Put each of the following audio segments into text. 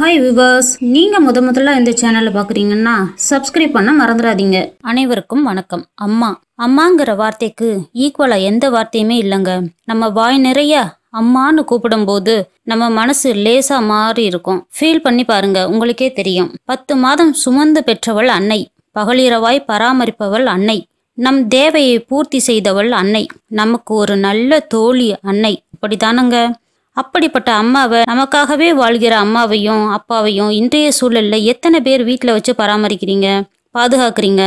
hi viewers நீங்கள் முத முதல்ல இந்த சேனலில் பார்க்குறீங்கன்னா சப்ஸ்கிரைப் பண்ண மறந்துடாதீங்க அனைவருக்கும் வணக்கம் அம்மா அம்மாங்கிற வார்த்தைக்கு ஈக்குவலாக எந்த வார்த்தையுமே இல்லைங்க நம்ம வாய் நிறைய அம்மான்னு கூப்பிடும்போது நம்ம மனசு லேசா மாறி இருக்கும் ஃபீல் பண்ணி பாருங்க உங்களுக்கே தெரியும் பத்து மாதம் சுமந்து பெற்றவள் அன்னை பகலிரவாய் பராமரிப்பவள் அன்னை நம் தேவையை பூர்த்தி செய்தவள் அன்னை நமக்கு ஒரு நல்ல தோழி அன்னை இப்படிதானங்க அப்படிப்பட்ட அம்மாவை நமக்காகவே வாழ்கிற அம்மாவையும் அப்பாவையும் இன்றைய சூழலில் எத்தனை பேர் வீட்டில் வச்சு பராமரிக்கிறீங்க பாதுகாக்கிறீங்க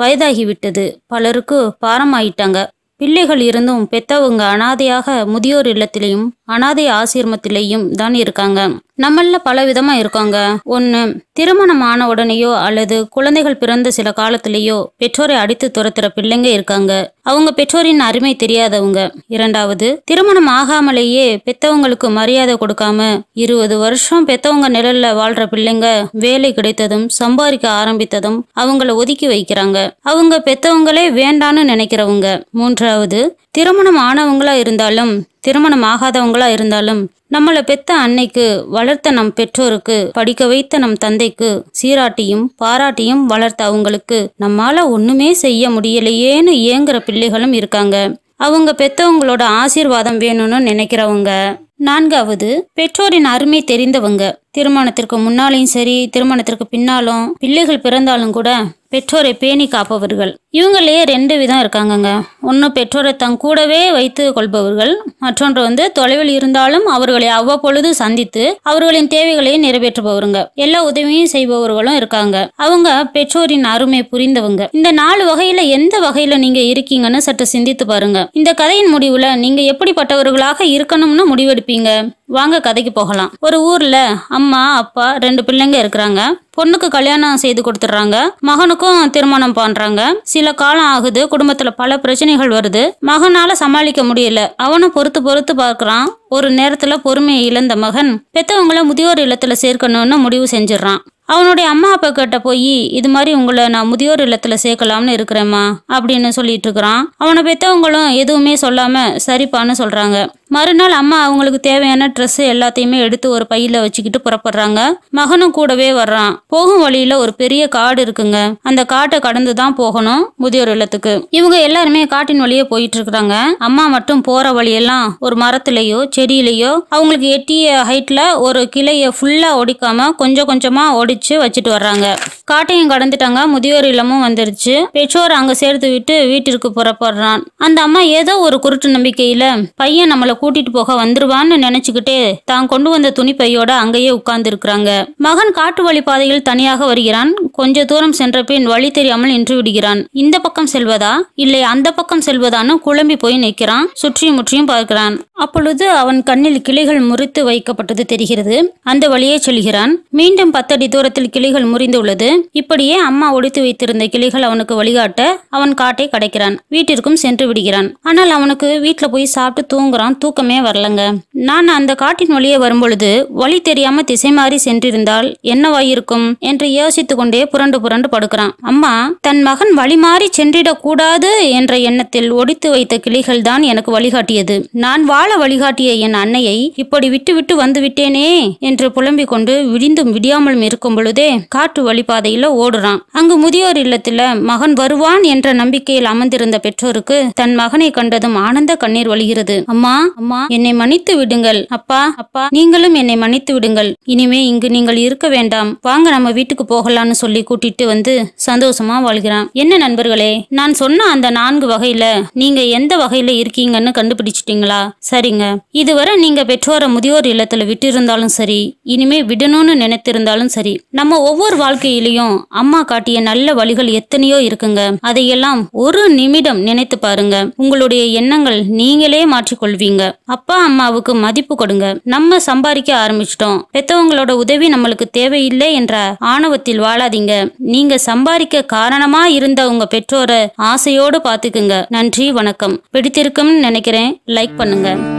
வயதாகி விட்டது பலருக்கு பாரமாயிட்டாங்க பிள்ளைகள் இருந்தும் பெத்தவங்க அனாதையாக முதியோர் இல்லத்திலையும் அனாதை ஆசிரமத்திலையும் தான் இருக்காங்க நம்மள பல விதமா இருக்காங்க ஒன்று திருமணமான உடனேயோ அல்லது குழந்தைகள் பிறந்த சில காலத்திலேயோ பெற்றோரை அடித்து துரத்துற பிள்ளைங்க இருக்காங்க அவங்க பெற்றோரின் அருமை தெரியாதவங்க இரண்டாவது திருமணம் ஆகாமலேயே பெத்தவங்களுக்கு மரியாதை கொடுக்காம இருபது வருஷம் பெத்தவங்க நிழல்ல வாழ்ற பிள்ளைங்க வேலை கிடைத்ததும் சம்பாதிக்க ஆரம்பித்ததும் அவங்கள ஒதுக்கி வைக்கிறாங்க அவங்க பெத்தவங்களே வேண்டான்னு நினைக்கிறவங்க மூன்றாவது திருமணம் ஆனவங்களா இருந்தாலும் திருமணம் ஆகாதவங்களா இருந்தாலும் நம்மளை பெத்த அன்னைக்கு வளர்த்த நம் பெற்றோருக்கு படிக்க வைத்த நம் தந்தைக்கு சீராட்டியும் பாராட்டியும் வளர்த்த அவங்களுக்கு நம்மால ஒண்ணுமே செய்ய முடியலையேன்னு இயங்குற பிள்ளைகளும் இருக்காங்க அவங்க பெத்தவங்களோட ஆசீர்வாதம் வேணும்னு நினைக்கிறவங்க நான்காவது பெற்றோரின் அருமை தெரிந்தவங்க திருமணத்திற்கு முன்னாலையும் சரி திருமணத்திற்கு பின்னாலும் பிள்ளைகள் பிறந்தாலும் கூட பெற்றோரை பேணி காப்பவர்கள் இவங்களையே ரெண்டு விதம் இருக்காங்கங்க ஒன்று பெற்றோரை தங்க கூடவே வைத்து கொள்பவர்கள் மற்றொன்று வந்து தொலைவில் இருந்தாலும் அவர்களை அவ்வப்பொழுது சந்தித்து அவர்களின் தேவைகளை நிறைவேற்றுபவருங்க எல்லா உதவியும் செய்பவர்களும் இருக்காங்க அவங்க பெற்றோரின் அருமை புரிந்தவங்க இந்த நாலு வகையில எந்த வகையில நீங்க இருக்கீங்கன்னு சற்று சிந்தித்து பாருங்க இந்த கதையின் முடிவுல நீங்க எப்படிப்பட்டவர்களாக இருக்கணும்னு முடிவெடுப்பீங்க வாங்க கதைக்கு போகலாம் ஒரு ஊர்ல அம்மா அப்பா ரெண்டு பிள்ளைங்க இருக்கிறாங்க பொண்ணுக்கு கல்யாணம் செய்து கொடுத்துட்றாங்க மகனுக்கும் திருமணம் பண்றாங்க சில காலம் ஆகுது குடும்பத்துல பல பிரச்சனைகள் வருது மகனால சமாளிக்க முடியல அவனும் பொறுத்து பொறுத்து பார்க்கறான் ஒரு நேரத்துல பொறுமையை இழந்த மகன் பெத்தவங்கள முதியோர் இல்லத்துல சேர்க்கணும்னு முடிவு செஞ்சிடறான் அவனுடைய அம்மா அப்பா கிட்ட போய் இது மாதிரி உங்களை நான் முதியோர் இல்லத்துல சேர்க்கலாம்னு இருக்கிறேம்மா அப்படின்னு சொல்லிட்டு இருக்கிறான் அவனை பெற்றவங்களும் எதுவுமே சொல்லாம சரிப்பான்னு சொல்றாங்க மறுநாள் அம்மா அவங்களுக்கு தேவையான ட்ரெஸ் எல்லாத்தையுமே எடுத்து ஒரு பையில வச்சுக்கிட்டு புறப்படுறாங்க மகனும் கூடவே வர்றான் போகும் வழியில ஒரு பெரிய காடு இருக்குங்க அந்த காட்டை கடந்து தான் போகணும் முதியோர் இல்லத்துக்கு இவங்க எல்லாருமே காட்டின் வழியே போயிட்டு இருக்கிறாங்க அம்மா மட்டும் போற வழியெல்லாம் ஒரு மரத்திலேயோ செடியிலேயோ அவங்களுக்கு எட்டிய ஹைட்ல ஒரு கிளைய ஃபுல்லா ஒடிக்காம கொஞ்சம் கொஞ்சமா ஒடிச்சு வச்சுட்டு வர்றாங்க காட்டையும் கடந்துட்டாங்க முதியோர் இல்லமும் வந்துருச்சு பெற்றோர் அங்க சேர்த்து விட்டு வீட்டிற்கு புறப்படுறான் அந்த அம்மா ஏதோ ஒரு குருட்டு நம்பிக்கையில பையன் நம்மள அவளை கூட்டிட்டு போக வந்துருவான்னு நினைச்சுக்கிட்டே தான் கொண்டு வந்த துணிப்பையோட அங்கேயே உட்கார்ந்து இருக்கிறாங்க மகன் காட்டு பாதையில் தனியாக வருகிறான் கொஞ்ச தூரம் சென்ற பின் வழி தெரியாமல் நின்று விடுகிறான் இந்த பக்கம் செல்வதா இல்லை அந்த பக்கம் செல்வதான்னு குழம்பி போய் நிற்கிறான் சுற்றியும் முற்றியும் பார்க்கிறான் அப்பொழுது அவன் கண்ணில் கிளிகள் முறித்து வைக்கப்பட்டது தெரிகிறது அந்த வழியே செல்கிறான் மீண்டும் பத்தடி தூரத்தில் கிளிகள் உள்ளது இப்படியே அம்மா ஒடித்து வைத்திருந்த கிளிகள் அவனுக்கு வழிகாட்ட அவன் காட்டை கடைக்கிறான் வீட்டிற்கும் சென்று விடுகிறான் ஆனால் அவனுக்கு வீட்டுல போய் சாப்பிட்டு தூங்குறான் தூக்கமே வரலங்க நான் அந்த காட்டின் வழியே வரும்பொழுது வழி தெரியாம திசை மாறி சென்றிருந்தால் என்னவாயிருக்கும் என்று யோசித்து கொண்டே புரண்டு புரண்டு படுக்கிறான் அம்மா தன் மகன் வழி மாறி சென்றிடக்கூடாது என்ற எண்ணத்தில் ஒடித்து வைத்த கிளிகள் தான் எனக்கு வழிகாட்டியது நான் வாழ வழிகாட்டிய என் அன்னையை இப்படி விட்டுவிட்டு வந்து விட்டேனே என்று புலம்பிக் கொண்டு விடிந்தும் விடியாமலும் இருக்கும் பொழுதே காற்று வழிபாதையில ஓடுறான் அங்கு முதியோர் இல்லத்தில் மகன் வருவான் என்ற நம்பிக்கையில் அமர்ந்திருந்த பெற்றோருக்கு தன் மகனை கண்டதும் ஆனந்த கண்ணீர் வழிகிறது அம்மா அம்மா என்னை மன்னித்து விடுங்கள் அப்பா அப்பா நீங்களும் என்னை மன்னித்து விடுங்கள் இனிமே இங்கு நீங்கள் இருக்க வேண்டாம் வாங்க நம்ம வீட்டுக்கு போகலான்னு சொல்லி கூட்டிட்டு வந்து சந்தோஷமா வாழ்கிறான் என்ன நண்பர்களே நான் சொன்ன அந்த நான்கு வகையில நீங்க எந்த வகையில இருக்கீங்கன்னு கண்டுபிடிச்சிட்டீங்களா சரிங்க இதுவரை நீங்க பெற்றோரை முதியோர் இல்லத்துல விட்டு இருந்தாலும் சரி இனிமே விடணும்னு நினைத்திருந்தாலும் சரி நம்ம ஒவ்வொரு வாழ்க்கையிலையும் அம்மா காட்டிய நல்ல வழிகள் எத்தனையோ இருக்குங்க அதையெல்லாம் ஒரு நிமிடம் நினைத்து பாருங்க உங்களுடைய எண்ணங்கள் நீங்களே மாற்றிக்கொள்வீங்க அப்பா அம்மாவுக்கு மதிப்பு கொடுங்க நம்ம சம்பாதிக்க ஆரம்பிச்சிட்டோம் பெத்தவங்களோட உதவி நம்மளுக்கு தேவையில்லை என்ற ஆணவத்தில் வாழாதீங்க நீங்க சம்பாதிக்க காரணமா இருந்த உங்க பெற்றோரை ஆசையோடு பாத்துக்குங்க நன்றி வணக்கம் பிடித்திருக்கும்னு நினைக்கிறேன் லைக் பண்ணுங்க